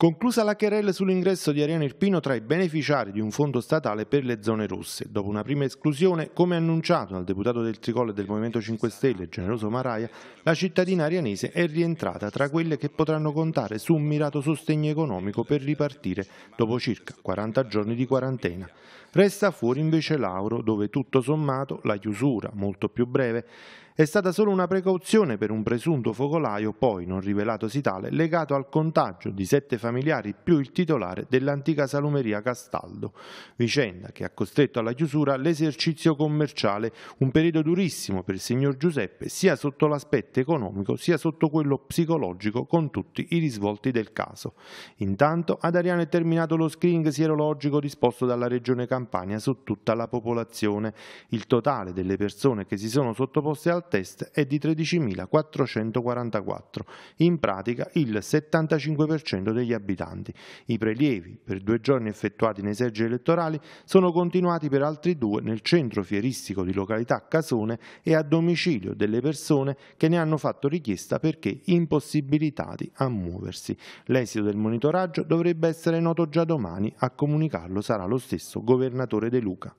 Conclusa la querella sull'ingresso di Ariane Irpino tra i beneficiari di un fondo statale per le zone rosse, dopo una prima esclusione, come annunciato dal deputato del Tricollo del Movimento 5 Stelle, Generoso Maraia, la cittadina arianese è rientrata tra quelle che potranno contare su un mirato sostegno economico per ripartire dopo circa 40 giorni di quarantena. Resta fuori invece l'Auro, dove tutto sommato la chiusura, molto più breve, è stata solo una precauzione per un presunto focolaio, poi non rivelatosi tale, legato al contagio di sette famiglie familiari più il titolare dell'antica salumeria Castaldo, vicenda che ha costretto alla chiusura l'esercizio commerciale, un periodo durissimo per il signor Giuseppe sia sotto l'aspetto economico sia sotto quello psicologico con tutti i risvolti del caso. Intanto ad Ariano è terminato lo screening sierologico disposto dalla Regione Campania su tutta la popolazione. Il totale delle persone che si sono sottoposte al test è di 13.444, in pratica il 75% degli abitanti. I prelievi, per due giorni effettuati nei seggi elettorali, sono continuati per altri due nel centro fieristico di località Casone e a domicilio delle persone che ne hanno fatto richiesta perché impossibilitati a muoversi. L'esito del monitoraggio dovrebbe essere noto già domani, a comunicarlo sarà lo stesso governatore De Luca.